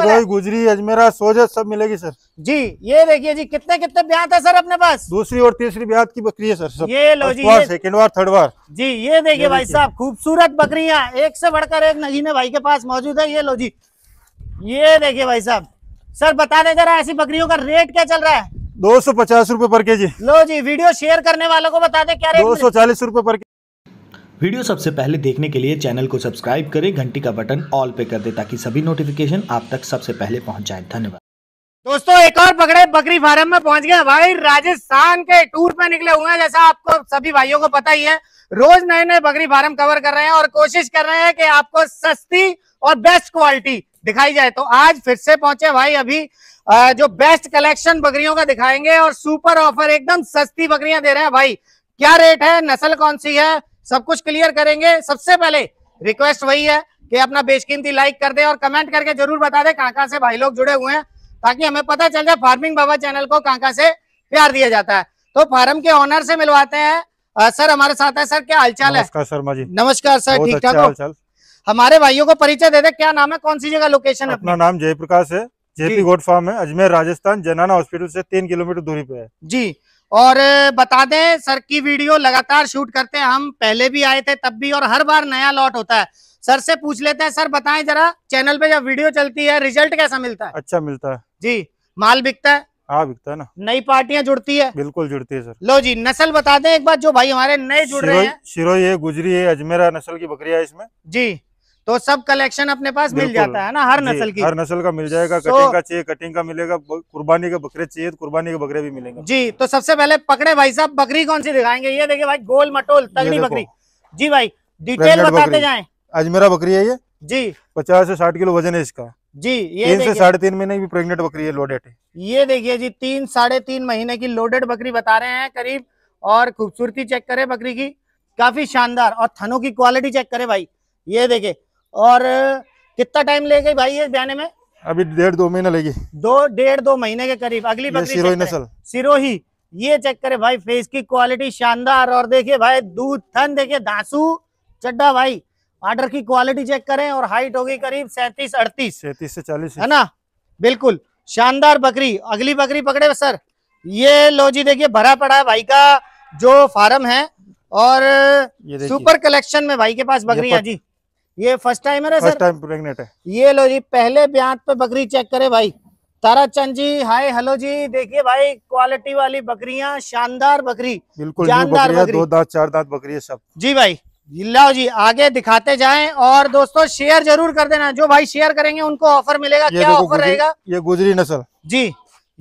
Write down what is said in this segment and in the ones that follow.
सिरोही गुजरी अजमेरा सोजत सब मिलेगी सर जी ये देखिए जी कितने कितने ब्याह है सर अपने पास दूसरी और तीसरी ब्याह की बकरी है सर सब ये लो जी सेकंड बार थर्ड बार जी ये देखिए भाई साहब खूबसूरत बकरियां एक से बढ़कर एक नगीने भाई के पास मौजूद है ये लो जी ये देखिए भाई साहब सर बता दे जरा ऐसी बकरियों का रेट क्या चल रहा है दो सौ पचास रूपए पर के जी लो जी वीडियो शेयर करने वालों को बता दे क्या रेट दो सौ चालीस रूपए पर वीडियो सबसे पहले देखने के लिए चैनल को सब्सक्राइब करें घंटी का बटन ऑल पे कर दे ताकि सभी नोटिफिकेशन आप तक सबसे पहले पहुंच जाए धन्यवाद दोस्तों एक और पकड़े बकरी फार्म में पहुंच गए भाई राजस्थान के टूर पे निकले हुए हैं जैसा आपको सभी भाइयों को पता ही है रोज नए नए बकरी फार्म कवर कर रहे हैं और कोशिश कर रहे हैं कि आपको सस्ती और बेस्ट क्वालिटी दिखाई जाए तो आज फिर से पहुंचे भाई अभी जो बेस्ट कलेक्शन बकरियों का दिखाएंगे और सुपर ऑफर एकदम सस्ती बकरियां दे रहे हैं भाई क्या रेट है नस्ल कौन सी है सब कुछ क्लियर करेंगे सबसे पहले रिक्वेस्ट वही है कि अपना बेशकीमती लाइक कर दे और कमेंट करके जरूर बता दे कहाँ से भाई लोग जुड़े हुए हैं ताकि हमें पता चल जाए फार्मिंग बाबा चैनल को कहाँ से प्यार दिया जाता है तो फार्म के ऑनर से मिलवाते हैं आ, सर हमारे साथ है सर क्या हालचाल है नमस्कार नमस्कार सर ठीक ठाक हमारे भाइयों को परिचय दे दे क्या नाम है कौन सी जगह लोकेशन है अपना नाम जयप्रकाश है जेपी गोड फार्म है अजमेर राजस्थान जनाना हॉस्पिटल से तीन किलोमीटर दूरी पे है जी और बता दें सर की वीडियो लगातार शूट करते हैं हम पहले भी आए थे तब भी और हर बार नया लॉट होता है सर से पूछ लेते हैं सर बताएं जरा चैनल पे जब वीडियो चलती है रिजल्ट कैसा मिलता है अच्छा मिलता है जी माल बिकता है हाँ बिकता है ना नई पार्टियां जुड़ती है बिल्कुल जुड़ती है सर लो जी नस्ल बता दें एक बार जो भाई हमारे नए जुड़ रहे हैं शिरोई है गुजरी है अजमेरा नस्ल की बकरिया है इसमें जी तो सब कलेक्शन अपने पास मिल जाता है ना हर नस्ल की हर नस्ल का मिल जाएगा कटिंग का चाहिए कटिंग का मिलेगा कुर्बानी के बकरे चाहिए तो कुर्बानी के बकरे भी मिलेंगे जी तो सबसे पहले पकड़े भाई साहब बकरी कौन सी दिखाएंगे ये देखिए भाई गोल मटोल तगड़ी बकरी जी भाई डिटेल बताते जाए अजमेरा बकरी है ये जी पचास से साठ किलो वजन है इसका जी ये तीन से साढ़े तीन महीने की प्रेग्नेंट बकरी है लोडेड ये देखिए जी तीन साढ़े तीन महीने की लोडेड बकरी बता रहे हैं करीब और खूबसूरती चेक करे बकरी की काफी शानदार और थनों की क्वालिटी चेक करे भाई ये देखे और कितना टाइम ले गई भाई ये ब्याने में अभी डेढ़ दो महीना लगी दो डेढ़ दो महीने के करीब अगली बकरी सिरोही नस्ल सिरोही ये चेक करे भाई फेस की क्वालिटी शानदार और देखिए भाई दूध थन देखिए धांसू चड्डा भाई ऑर्डर की क्वालिटी चेक करें और हाइट होगी करीब सैतीस अड़तीस सैतीस से चालीस है ना बिल्कुल शानदार बकरी अगली बकरी पकड़े सर ये लो जी देखिए भरा पड़ा है भाई का जो फार्म है और सुपर कलेक्शन में भाई के पास बकरी है जी ये फर्स्ट टाइम है ना फर्स्ट टाइम प्रेग्नेंट है ये लो जी पहले ब्यांत पे बकरी चेक करे भाई तारा चंद जी हाय हेलो जी देखिए भाई क्वालिटी वाली बकरियां शानदार बकरी बिल्कुल शानदार बकरी दो दांत चार दांत बकरी है सब जी भाई लाओ जी आगे दिखाते जाएं और दोस्तों शेयर जरूर कर देना जो भाई शेयर करेंगे उनको ऑफर मिलेगा क्या ऑफर रहेगा ये गुजरी नस्ल जी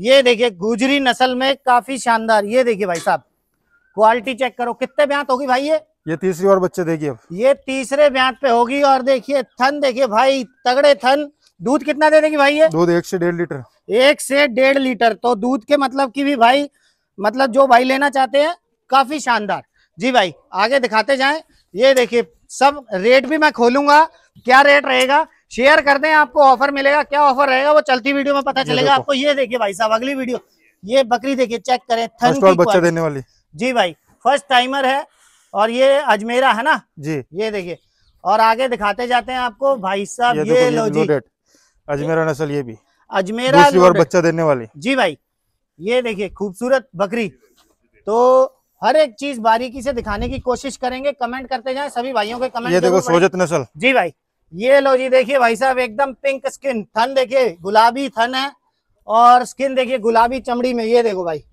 ये देखिये गुजरी नस्ल में काफी शानदार ये देखिये भाई साहब क्वालिटी चेक करो कितने ब्यांत होगी भाई ये ये तीसरी और बच्चे देखिए अब ये तीसरे ब्याज पे होगी और देखिए थन देखिए भाई तगड़े थन दूध कितना दे देगी भाई ये दूध एक से डेढ़ लीटर एक से डेढ़ लीटर तो दूध के मतलब की भी भाई मतलब जो भाई लेना चाहते हैं काफी शानदार जी भाई आगे दिखाते जाए ये देखिए सब रेट भी मैं खोलूंगा क्या रेट रहेगा शेयर कर दें आपको ऑफर मिलेगा क्या ऑफर रहेगा वो चलती वीडियो में पता चलेगा आपको ये देखिए भाई साहब अगली वीडियो ये बकरी देखिए चेक करें थन की बच्चा देने वाली जी भाई फर्स्ट टाइमर है और ये अजमेरा है ना जी ये देखिए और आगे दिखाते जाते हैं आपको भाई साहब ये, ये, लो जी अजमेरा नस्ल ये भी अजमेरा और बच्चा देने वाली जी भाई ये देखिए खूबसूरत बकरी तो हर एक चीज बारीकी से दिखाने की कोशिश करेंगे कमेंट करते जाएं सभी भाइयों के कमेंट ये देखो सोजत नस्ल जी भाई ये लो जी देखिए भाई साहब एकदम पिंक स्किन थन देखिये गुलाबी थन है और स्किन देखिये गुलाबी चमड़ी में ये देखो भाई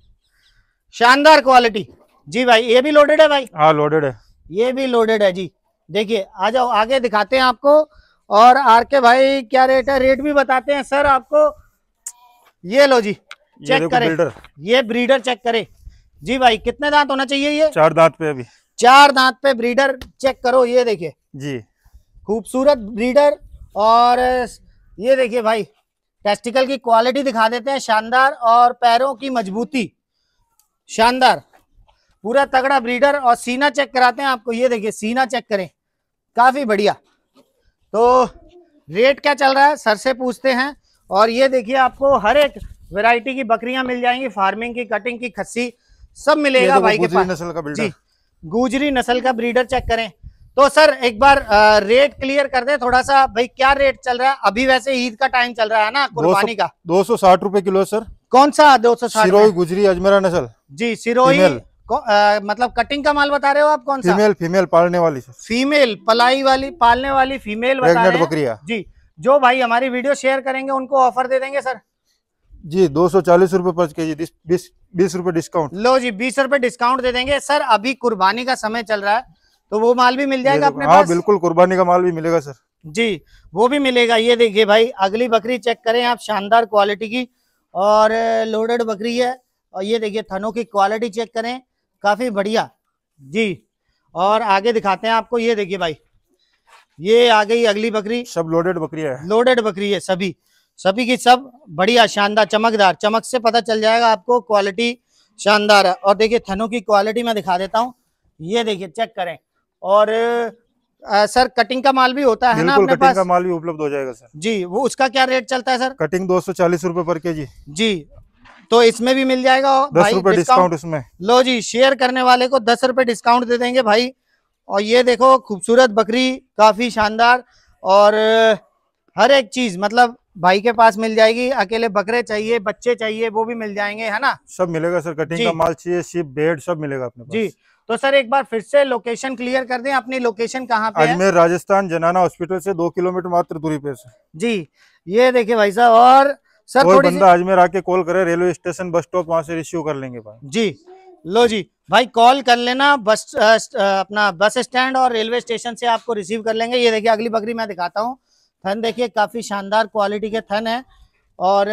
शानदार क्वालिटी जी भाई ये भी लोडेड है भाई हाँ लोडेड है ये भी लोडेड है जी देखिए आ जाओ आगे दिखाते हैं आपको और आर के भाई क्या रेट है रेट भी बताते हैं सर आपको ये लो जी चेक ये करें ब्रीडर। ये ब्रीडर चेक करें जी भाई कितने दांत होना चाहिए ये चार दांत पे अभी चार दांत पे ब्रीडर चेक करो ये देखिए जी खूबसूरत ब्रीडर और ये देखिए भाई टेस्टिकल की क्वालिटी दिखा देते हैं शानदार और पैरों की मजबूती शानदार पूरा तगड़ा ब्रीडर और सीना चेक कराते हैं आपको ये देखिए सीना चेक करें काफी बढ़िया तो रेट क्या चल रहा है सर से पूछते हैं और ये देखिए आपको हर एक वैरायटी की बकरियां मिल जाएंगी फार्मिंग की कटिंग की खस्सी सब मिलेगा तो भाई के पास नस्ल का जी गुजरी नस्ल का ब्रीडर चेक करें तो सर एक बार रेट क्लियर कर दे थोड़ा सा भाई क्या रेट चल रहा है अभी वैसे ईद का टाइम चल रहा है ना कुर्बानी का दो सौ साठ किलो सर कौन सा दो सौ साठ गुजरी अजमेरा नस्ल जी सिरोही आ, मतलब कटिंग का माल बता रहे हो आप कौन सा फीमेल फीमेल पालने वाली फीमेल पलाई वाली पालने वाली फीमेल बता बकरिया जी जो भाई हमारी वीडियो शेयर करेंगे उनको ऑफर दे देंगे सर जी दो सौ चालीस रूपए पर के जी बीस रूपए डिस्काउंट लो जी बीस रूपए डिस्काउंट दे देंगे सर अभी कुर्बानी का समय चल रहा है तो वो माल भी मिल जाएगा तो- अपने हाँ, पास बिल्कुल कुर्बानी का माल भी मिलेगा सर जी वो भी मिलेगा ये देखिए भाई अगली बकरी चेक करें आप शानदार क्वालिटी की और लोडेड बकरी है और ये देखिए थनों की क्वालिटी चेक करें काफ़ी बढ़िया जी और आगे दिखाते हैं आपको ये देखिए भाई ये आ गई अगली बकरी सब लोडेड बकरी है लोडेड बकरी है सभी सभी की सब बढ़िया शानदार चमकदार चमक से पता चल जाएगा आपको क्वालिटी शानदार है और देखिए थनों की क्वालिटी मैं दिखा देता हूँ ये देखिए चेक करें और आ, सर कटिंग का माल भी होता है ना अपने पास? का माल भी उपलब्ध हो जाएगा सर जी वो उसका क्या रेट चलता है सर कटिंग दो सौ चालीस रूपए पर के जी जी तो इसमें भी मिल जाएगा भाई डिस्काउंट उसमें लो जी शेयर करने वाले को दस रुपए डिस्काउंट दे देंगे भाई और ये देखो खूबसूरत बकरी काफी शानदार और हर एक चीज मतलब भाई के पास मिल जाएगी अकेले बकरे चाहिए बच्चे चाहिए वो भी मिल जाएंगे है ना सब मिलेगा सर कटिंग का माल चाहिए सिर्फ बेड सब मिलेगा अपने पास। जी तो सर एक बार फिर से लोकेशन क्लियर कर दें अपनी लोकेशन कहाँ पे अजमेर राजस्थान जनाना हॉस्पिटल से दो किलोमीटर मात्र दूरी पे सर जी ये देखिए भाई साहब और सर कोई बंदा अजमेर आके कॉल करे रेलवे स्टेशन बस स्टॉप वहाँ से रिसीव कर लेंगे भाई जी लो जी भाई कॉल कर लेना बस आ, अपना बस स्टैंड और रेलवे स्टेशन से आपको रिसीव कर लेंगे ये देखिए अगली बकरी मैं दिखाता हूँ थन देखिए काफ़ी शानदार क्वालिटी के थन है और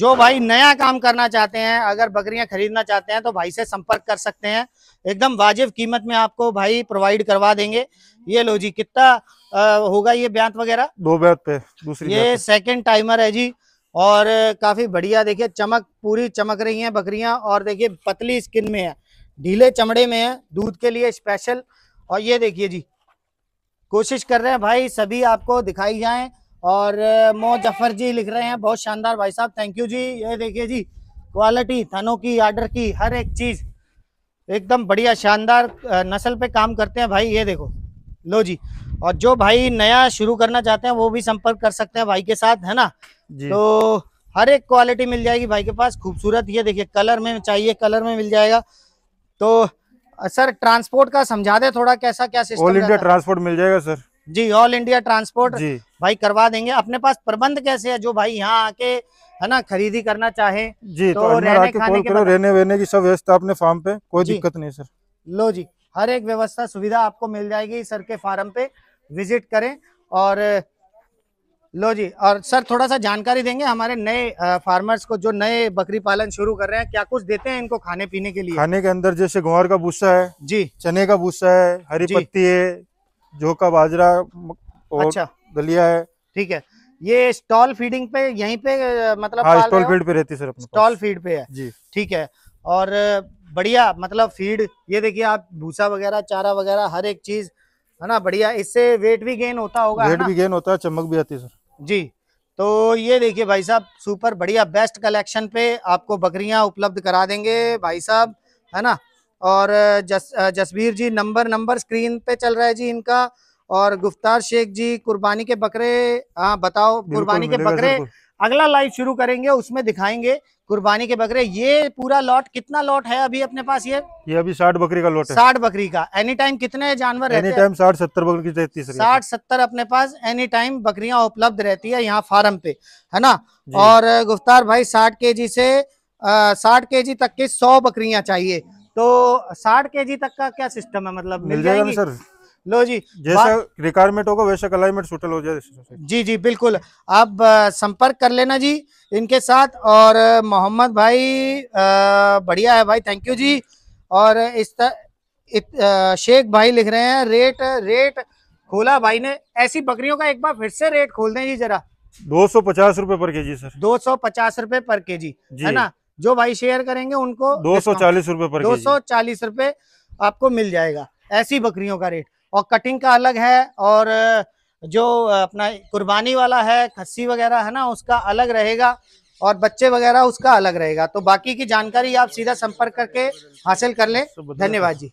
जो भाई नया काम करना चाहते हैं अगर बकरियां खरीदना चाहते हैं तो भाई से संपर्क कर सकते हैं एकदम वाजिब कीमत में आपको भाई प्रोवाइड करवा देंगे ये लो जी कितना होगा ये ब्यांत वगैरह दो ब्यांत पे दूसरी ये सेकंड टाइमर है जी और काफी बढ़िया देखिए चमक पूरी चमक रही है बकरियां और देखिए पतली स्किन में है ढीले चमड़े में है दूध के लिए स्पेशल और ये देखिए जी कोशिश कर रहे हैं भाई सभी आपको दिखाई जाए और मो जफर जी लिख रहे हैं बहुत शानदार भाई साहब थैंक यू जी ये देखिए जी क्वालिटी थनों की आर्डर की हर एक चीज एकदम बढ़िया शानदार नस्ल पे काम करते हैं भाई ये देखो लो जी और जो भाई नया शुरू करना चाहते हैं वो भी संपर्क कर सकते हैं भाई के साथ है ना तो हर एक क्वालिटी मिल जाएगी भाई के पास खूबसूरत ये देखिए कलर में चाहिए कलर में मिल जाएगा तो सर ट्रांसपोर्ट का समझा दे थोड़ा कैसा क्या सिस्टम ऑल इंडिया ट्रांसपोर्ट मिल जाएगा सर जी ऑल इंडिया ट्रांसपोर्ट भाई करवा देंगे अपने पास प्रबंध कैसे है जो भाई यहाँ आके है ना खरीदी करना चाहे जी तो, तो रहने खाने रहने वेने की सब व्यवस्था अपने फार्म पे कोई दिक्कत नहीं सर लो जी हर एक व्यवस्था सुविधा आपको मिल जाएगी सर के फार्म पे विजिट करें और लो जी और सर थोड़ा सा जानकारी देंगे हमारे नए फार्मर्स को जो नए बकरी पालन शुरू कर रहे हैं क्या कुछ देते हैं इनको खाने पीने के लिए खाने के अंदर जैसे ग्वार का भूसा है जी चने का भूसा है हरी पत्ती है झोका बाजरा अच्छा दलिया है ठीक है ये स्टॉल फीडिंग पे यहीं पे मतलब हाँ, स्टॉल फीड पे रहती है सर स्टॉल फीड पे है जी ठीक है और बढ़िया मतलब फीड ये देखिए आप भूसा वगैरह चारा वगैरह हर एक चीज है ना बढ़िया इससे वेट भी गेन होता होगा वेट भी गेन होता है चमक भी आती है सर जी तो ये देखिए भाई साहब सुपर बढ़िया बेस्ट कलेक्शन पे आपको बकरियां उपलब्ध करा देंगे भाई साहब है ना और Jas Jasbir ji number number screen पे चल रहा है जी इनका और गुफ्तार शेख जी कुर्बानी के बकरे हाँ बताओ कुर्बानी के बकरे अगला लाइव शुरू करेंगे उसमें दिखाएंगे कुर्बानी के बकरे ये पूरा लॉट कितना लॉट है अभी अपने पास ये ये अभी साठ बकरी का लॉट है साठ बकरी का एनी टाइम कितने जानवर एनी टाइम साठ सत्तर बकरी रहती है साठ सत्तर अपने पास एनी टाइम बकरियां उपलब्ध रहती है यहाँ फार्म पे है ना और गुफ्तार भाई साठ के से साठ के तक के सौ बकरियां चाहिए तो साठ के तक का क्या सिस्टम है मतलब मिल, जाएगा सर लो जी जैसा रिक्वायरमेंट होगा वैसा क्लाइमेट सुटल हो जाए जी जी बिल्कुल आप संपर्क कर लेना जी इनके साथ और मोहम्मद भाई बढ़िया है भाई थैंक यू जी और इस त, इत, आ, शेख भाई लिख रहे हैं रेट रेट खोला भाई ने ऐसी बकरियों का एक बार फिर से रेट खोल दें जी जरा दो सौ पचास रूपए पर के जी सर दो सौ पचास रूपए पर के जी है ना जो भाई शेयर करेंगे उनको दो सौ चालीस रूपए पर दो सौ चालीस रूपए आपको मिल जाएगा ऐसी बकरियों का रेट और कटिंग का अलग है और जो अपना कुर्बानी वाला है खस्सी वगैरह है ना उसका अलग रहेगा और बच्चे वगैरह उसका अलग रहेगा तो बाकी की जानकारी आप सीधा संपर्क करके हासिल कर लें धन्यवाद जी